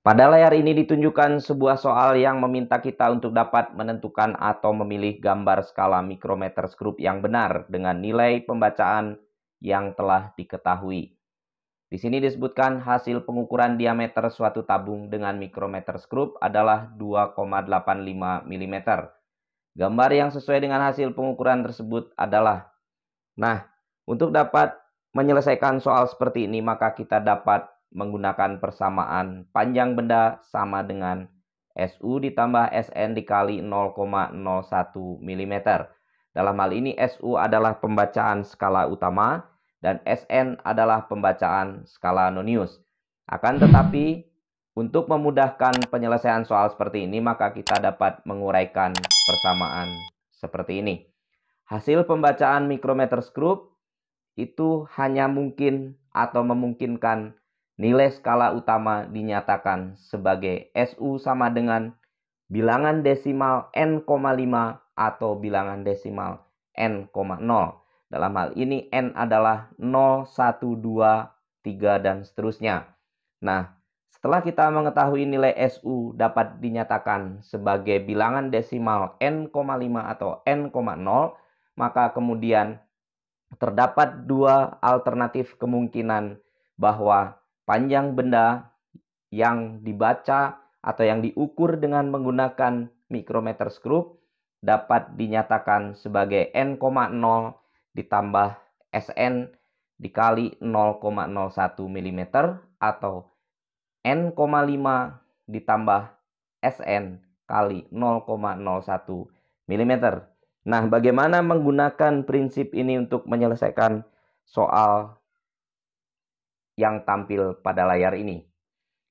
Pada layar ini ditunjukkan sebuah soal yang meminta kita untuk dapat menentukan atau memilih gambar skala mikrometer skrup yang benar dengan nilai pembacaan yang telah diketahui. Di sini disebutkan hasil pengukuran diameter suatu tabung dengan mikrometer skrup adalah 2,85 mm. Gambar yang sesuai dengan hasil pengukuran tersebut adalah Nah, untuk dapat menyelesaikan soal seperti ini maka kita dapat menggunakan persamaan panjang benda sama dengan SU ditambah SN dikali 0,01 mm. Dalam hal ini SU adalah pembacaan skala utama dan SN adalah pembacaan skala nonius. Akan tetapi untuk memudahkan penyelesaian soal seperti ini maka kita dapat menguraikan persamaan seperti ini. Hasil pembacaan mikrometer skrup itu hanya mungkin atau memungkinkan Nilai skala utama dinyatakan sebagai SU sama dengan bilangan desimal n,5 atau bilangan desimal n,0. Dalam hal ini n adalah 0, 1, 2, 3 dan seterusnya. Nah, setelah kita mengetahui nilai SU dapat dinyatakan sebagai bilangan desimal n,5 atau n,0, maka kemudian terdapat dua alternatif kemungkinan bahwa panjang benda yang dibaca atau yang diukur dengan menggunakan mikrometer skrup dapat dinyatakan sebagai n,0 ditambah Sn dikali 0,01 mm atau n,5 ditambah Sn kali 0,01 mm. Nah, bagaimana menggunakan prinsip ini untuk menyelesaikan soal yang tampil pada layar ini.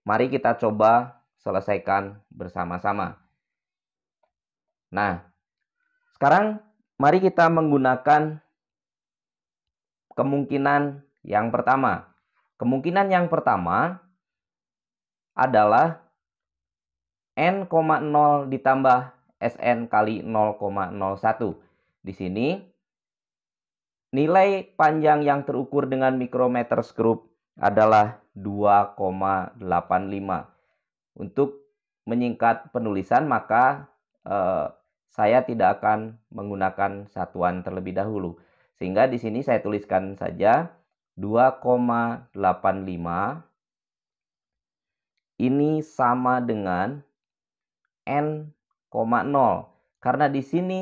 Mari kita coba selesaikan bersama-sama. Nah, sekarang mari kita menggunakan kemungkinan yang pertama. Kemungkinan yang pertama adalah N,0 ditambah SN kali 0,01. Di sini nilai panjang yang terukur dengan mikrometer skrup adalah 2,85. Untuk menyingkat penulisan maka eh, saya tidak akan menggunakan satuan terlebih dahulu. Sehingga di sini saya tuliskan saja 2,85 ini sama dengan n,0 karena di sini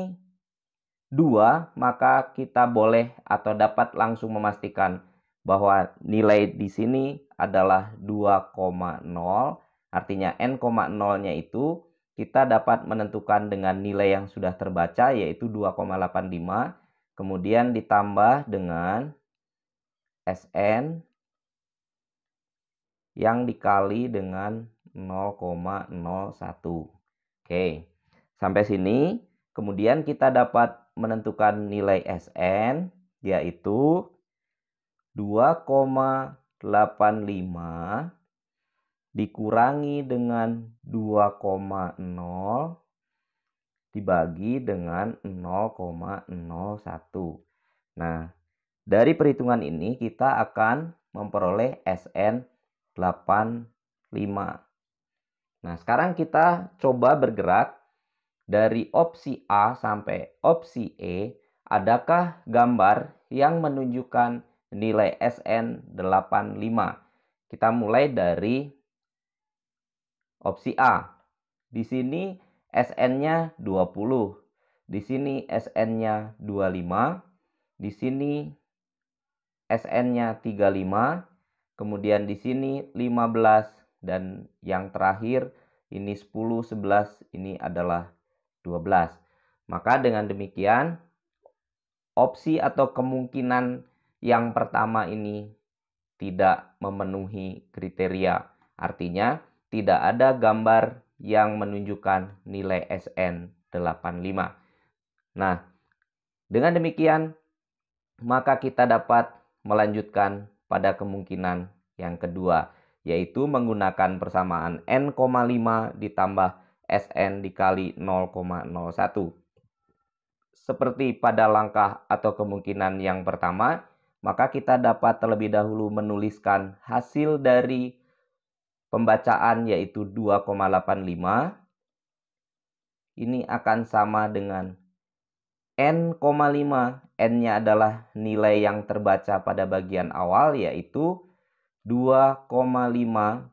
2 maka kita boleh atau dapat langsung memastikan bahwa nilai di sini adalah 2,0 artinya n,0-nya itu kita dapat menentukan dengan nilai yang sudah terbaca yaitu 2,85 kemudian ditambah dengan SN yang dikali dengan 0,01. Oke. Sampai sini kemudian kita dapat menentukan nilai SN yaitu 2,85 dikurangi dengan 2,0 dibagi dengan 0,01. Nah, dari perhitungan ini kita akan memperoleh SN 85. Nah, sekarang kita coba bergerak dari opsi A sampai opsi E. Adakah gambar yang menunjukkan nilai SN85. Kita mulai dari opsi A. Di sini SN-nya 20, di sini SN-nya 25, di sini SN-nya 35, kemudian di sini 15 dan yang terakhir ini 10, 11, ini adalah 12. Maka dengan demikian opsi atau kemungkinan yang pertama ini tidak memenuhi kriteria, artinya tidak ada gambar yang menunjukkan nilai SN 85. Nah, dengan demikian maka kita dapat melanjutkan pada kemungkinan yang kedua, yaitu menggunakan persamaan N,5 ditambah SN dikali 0,01. Seperti pada langkah atau kemungkinan yang pertama, maka kita dapat terlebih dahulu menuliskan hasil dari pembacaan yaitu 2,85 ini akan sama dengan n,5. N-nya adalah nilai yang terbaca pada bagian awal yaitu 2,5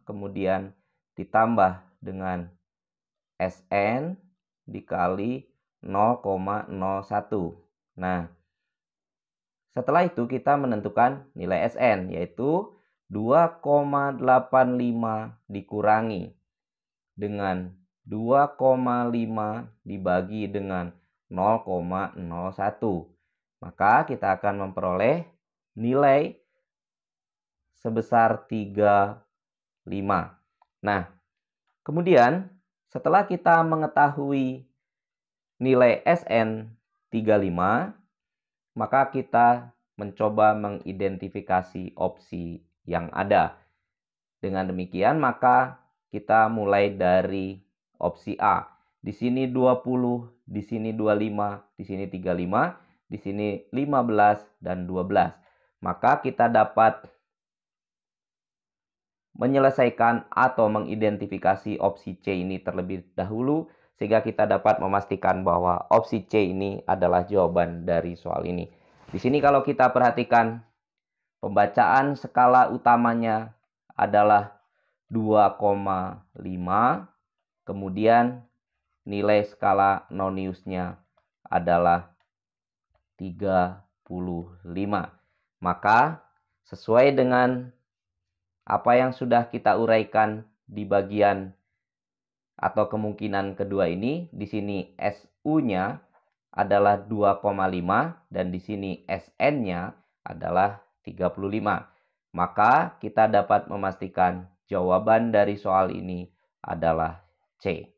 kemudian ditambah dengan Sn dikali 0,01. Nah, setelah itu kita menentukan nilai SN yaitu 2,85 dikurangi dengan 2,5 dibagi dengan 0,01. Maka kita akan memperoleh nilai sebesar 35. Nah, kemudian setelah kita mengetahui nilai SN 35, maka kita mencoba mengidentifikasi opsi yang ada. Dengan demikian, maka kita mulai dari opsi A. Di sini 20, di sini 25, di sini 35, di sini 15 dan 12. Maka kita dapat menyelesaikan atau mengidentifikasi opsi C ini terlebih dahulu sehingga kita dapat memastikan bahwa opsi C ini adalah jawaban dari soal ini. Di sini kalau kita perhatikan pembacaan skala utamanya adalah 2,5 kemudian nilai skala noniusnya adalah 35. Maka sesuai dengan apa yang sudah kita uraikan di bagian atau kemungkinan kedua ini di sini SU-nya adalah 2,5 dan di sini SN-nya adalah 35. Maka kita dapat memastikan jawaban dari soal ini adalah C.